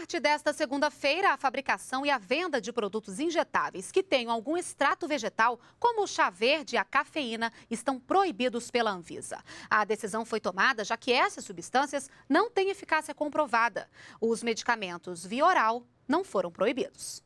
partir desta segunda-feira, a fabricação e a venda de produtos injetáveis que tenham algum extrato vegetal, como o chá verde e a cafeína, estão proibidos pela Anvisa. A decisão foi tomada já que essas substâncias não têm eficácia comprovada. Os medicamentos via oral não foram proibidos.